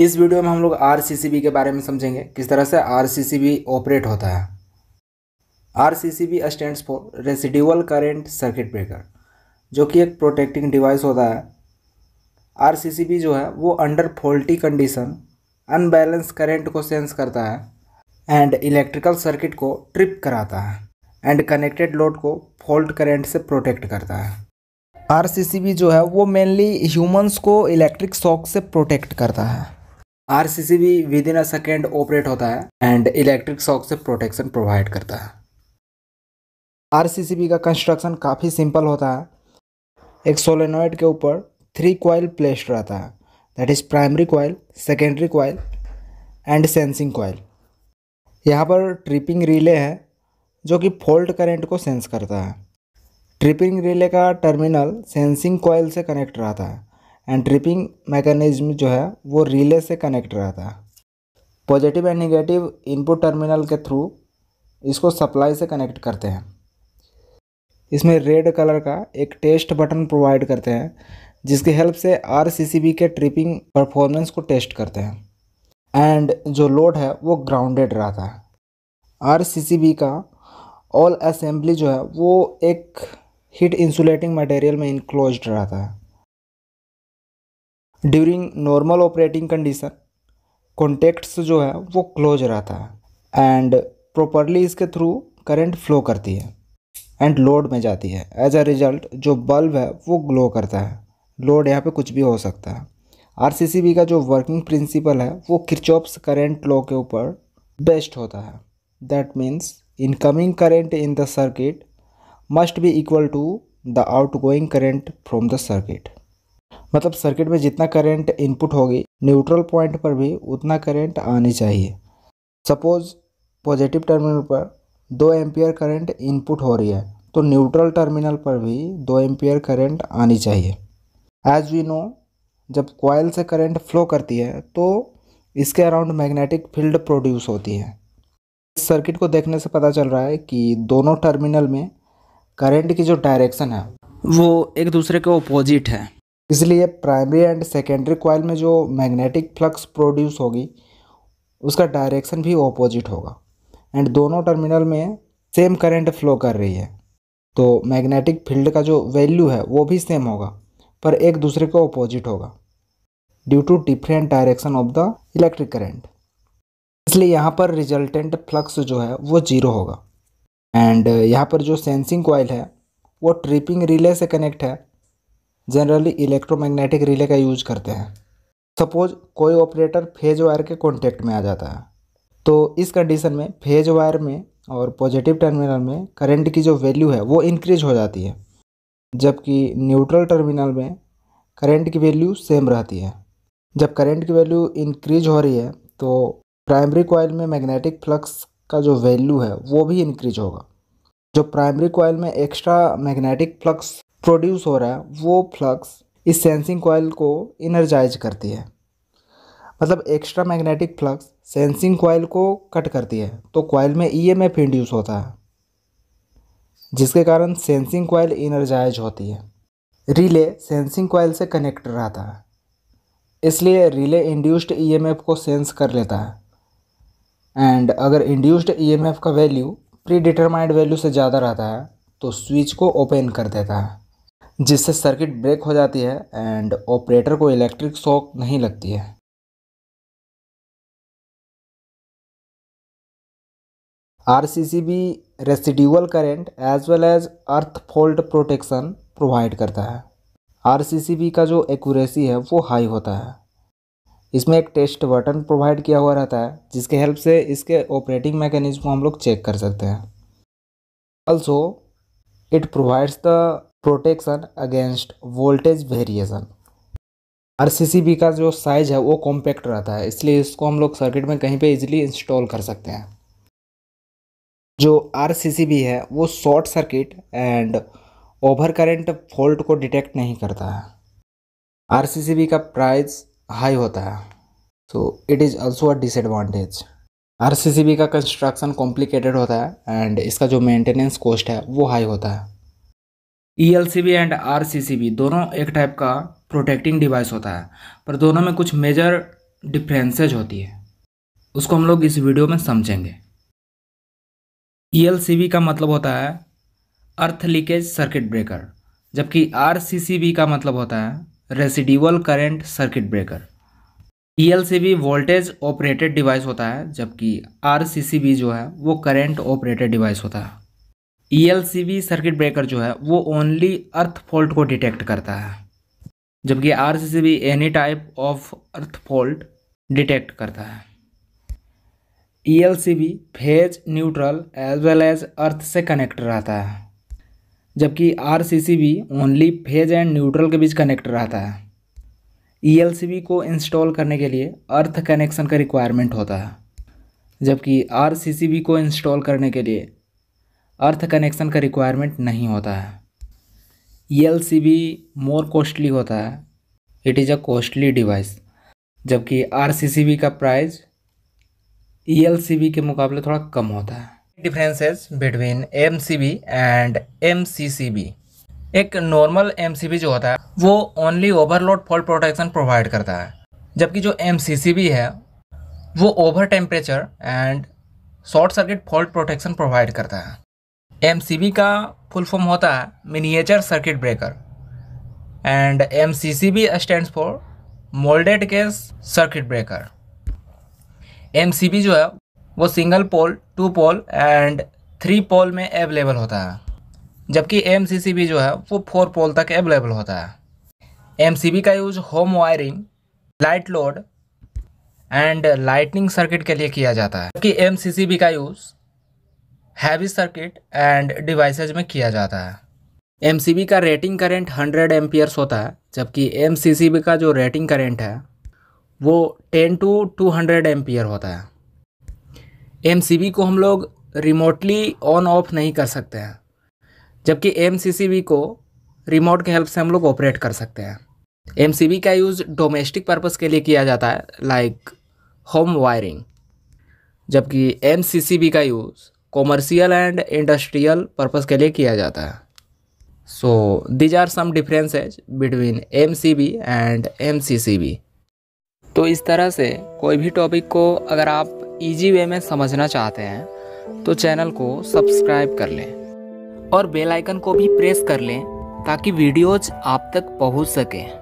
इस वीडियो में हम लोग आर के बारे में समझेंगे किस तरह से आर ऑपरेट होता है R C C B stand for residual current circuit breaker जो कि एक प्रोटेक्टिंग डिवाइस होता है आर सी सी बी जो है वो under faulty condition unbalance current को सेंस करता है एंड इलेक्ट्रिकल सर्किट को ट्रिप कराता है एंड कनेक्टेड लोड को फॉल्ट करेंट से प्रोटेक्ट करता है आर सी सी बी जो है वो मेनली ह्यूमन्स को इलेक्ट्रिक शॉक से प्रोटेक्ट करता है आरसीसी भी within a second operate होता है एंड इलेक्ट्रिक शॉक से प्रोटेक्शन प्रोवाइड करता है आरसीसीबी का कंस्ट्रक्शन काफ़ी सिंपल होता है एक सोलेनोइड के ऊपर थ्री क्वाइल प्लेस्ड रहता है that is primary coil secondary coil and sensing coil यहाँ पर ट्रिपिंग रिले है जो कि फोल्ट करेंट को सेंस करता है ट्रिपिंग रिले का टर्मिनल सेंसिंग कॉयल से कनेक्ट रहता है एंड ट्रिपिंग मैकेनिज्म जो है वो रिले से कनेक्ट रहता है positive and negative input terminal के थ्रू इसको सप्लाई से कनेक्ट करते हैं इसमें रेड कलर का एक टेस्ट बटन प्रोवाइड करते हैं जिसकी हेल्प से आर के ट्रिपिंग परफॉर्मेंस को टेस्ट करते हैं एंड जो लोड है वो ग्राउंडेड रहता है आर का ऑल असेंबली जो है वो एक हीट इंसुलेटिंग मटेरियल में इंक्लोज रहता है during normal operating condition contacts जो है वो क्लोज रहता है एंड प्रॉपरली इसके थ्रू करंट फ्लो करती है एंड लोड में जाती है एज अ रिजल्ट जो बल्ब है वो ग्लो करता है लोड यहाँ पे कुछ भी हो सकता है आर का जो वर्किंग प्रिंसिपल है वो किचॉप्स करेंट लॉ के ऊपर बेस्ट होता है that means incoming current in the circuit must be equal to the outgoing current from the circuit मतलब सर्किट में जितना करंट इनपुट होगी न्यूट्रल पॉइंट पर भी उतना करंट आनी चाहिए सपोज़ पॉजिटिव टर्मिनल पर दो एम्पियर करंट इनपुट हो रही है तो न्यूट्रल टर्मिनल पर भी दो एम्पियर करंट आनी चाहिए एज वी नो जब कॉयल से करंट फ्लो करती है तो इसके अराउंड मैग्नेटिक फील्ड प्रोड्यूस होती है इस सर्किट को देखने से पता चल रहा है कि दोनों टर्मिनल में करंट की जो डायरेक्शन है वो एक दूसरे के ओपोजिट है इसलिए प्राइमरी एंड सेकेंडरी कॉयल में जो मैग्नेटिक फ्लक्स प्रोड्यूस होगी उसका डायरेक्शन भी ऑपोजिट होगा एंड दोनों टर्मिनल में सेम करंट फ्लो कर रही है तो मैग्नेटिक फील्ड का जो वैल्यू है वो भी सेम होगा पर एक दूसरे के ऑपोजिट होगा due to different direction of the electric current इसलिए यहाँ पर रिजल्टेंट फ्लक्स जो है वो जीरो होगा एंड यहाँ पर जो सेंसिंग कॉयल है वो ट्रिपिंग रिले से कनेक्ट है जनरली इलेक्ट्रोमैग्नेटिक रिले का यूज करते हैं सपोज कोई ऑपरेटर फेज वायर के कॉन्टेक्ट में आ जाता है तो इस कंडीशन में फेज वायर में और पॉजिटिव टर्मिनल में करंट की जो वैल्यू है वो इंक्रीज हो जाती है जबकि न्यूट्रल टर्मिनल में करंट की वैल्यू सेम रहती है जब करंट की वैल्यू इंक्रीज हो रही है तो प्राइमरी कॉयल में मैग्नेटिक फ्लक्स का जो वैल्यू है वो भी इंक्रीज होगा जो प्राइमरी कॉयल में एक्स्ट्रा मैग्नेटिक फ्लक्स प्रोड्यूस हो रहा है वो फ्लक्स इस सेंसिंग कॉयल को इनर्जाइज करती है मतलब extra magnetic flux sensing coil को कट करती है तो कॉयल में ई एम एफ इंड्यूस होता है जिसके कारण सेंसिंग कॉयल इनर्जाइज होती है रिले सेंसिंग कॉयल से कनेक्ट रहता है इसलिए रिले इंड्यूस्ड ईएमएफ को सेंस कर लेता है एंड अगर इंड्यूस्ड ईएमएफ का वैल्यू प्री डिटरमाइंड वैल्यू से ज़्यादा रहता है तो स्विच को ओपन कर देता है जिससे सर्किट ब्रेक हो जाती है एंड ऑपरेटर को इलेक्ट्रिक शॉक नहीं लगती है R C C B residual current as well as earth fault protection provide करता है आर सी सी बी का जो एक्यूरेसी है वो हाई होता है इसमें एक टेस्ट बटन प्रोवाइड किया हुआ रहता है जिसके हेल्प से इसके ऑपरेटिंग मैकेनिज्म को हम लोग चेक कर सकते हैं also it provides the protection against voltage variation R का जो साइज है वो कॉम्पैक्ट रहता है इसलिए इसको हम लोग सर्किट में कहीं पे इजीली इंस्टॉल कर सकते हैं जो आर है वो short circuit and over current fault को डिटेक्ट नहीं करता है आर का प्राइस हाई होता है so it is also a disadvantage R का कंस्ट्रक्शन कॉम्प्लिकेटेड होता है एंड इसका जो मेंटेनेंस कॉस्ट है वो हाई होता है ई एंड आर दोनों एक टाइप का प्रोटेक्टिंग डिवाइस होता है पर दोनों में कुछ मेजर डिफ्रेंसेज होती है उसको हम लोग इस वीडियो में समझेंगे ई e का मतलब होता है अर्थ लीकेज सर्किट ब्रेकर जबकि आर का मतलब होता है residual current circuit breaker E voltage operated device होता है जबकि आर जो है वो करेंट ऑपरेटेड डिवाइस होता है ई सर्किट ब्रेकर जो है वो ओनली अर्थ फॉल्ट को डिटेक्ट करता है जबकि R C any type of earth fault detect करता है E phase neutral as well as earth से कनेक्ट रहता है जबकि R only phase and neutral के बीच कनेक्ट रहता है ई e को इंस्टॉल करने के लिए अर्थ कनेक्शन का रिक्वायरमेंट होता है जबकि आर को इंस्टॉल करने के लिए अर्थ कनेक्शन का रिक्वायरमेंट नहीं होता है ई मोर कॉस्टली होता है it is a costly device जबकि आर का प्राइस ई के मुकाबले थोड़ा कम होता है differences between M and M एक नॉर्मल एम जो होता है वो only overload fault protection provide करता है जबकि जो एम है वो over temperature and short circuit fault protection provide करता है एम का फुल फॉर्म होता है miniature circuit breaker and M C C B stand for moulded case circuit breaker M C B जो है वो single pole two pole and three pole में available होता है जबकि एम सी सी बी जो है वो फोर पोल तक अवेलेबल होता है एम सी बी का use home wiring light load and lightning circuit के लिए किया जाता है जबकि एम सी सी बी का use heavy circuit and devices में किया जाता है एम का रेटिंग करेंट हंड्रेड एम्पियर्स होता है जबकि एम का जो रेटिंग करेंट है वो ten to two hundred ampere होता है एम को हम लोग रिमोटली ऑन ऑफ नहीं कर सकते हैं जबकि एम को रिमोट के हेल्प से हम लोग ऑपरेट कर सकते हैं एम का यूज़ डोमेस्टिक पर्पस के लिए किया जाता है लाइक होम वायरिंग जबकि एम का use commercial and industrial purpose के लिए किया जाता है so these are some differences between M C B and M C C B तो इस तरह से कोई भी टॉपिक को अगर आप इजी वे में समझना चाहते हैं तो चैनल को सब्सक्राइब कर लें और बेल आइकन को भी प्रेस कर लें ताकि वीडियोज आप तक पहुंच सकें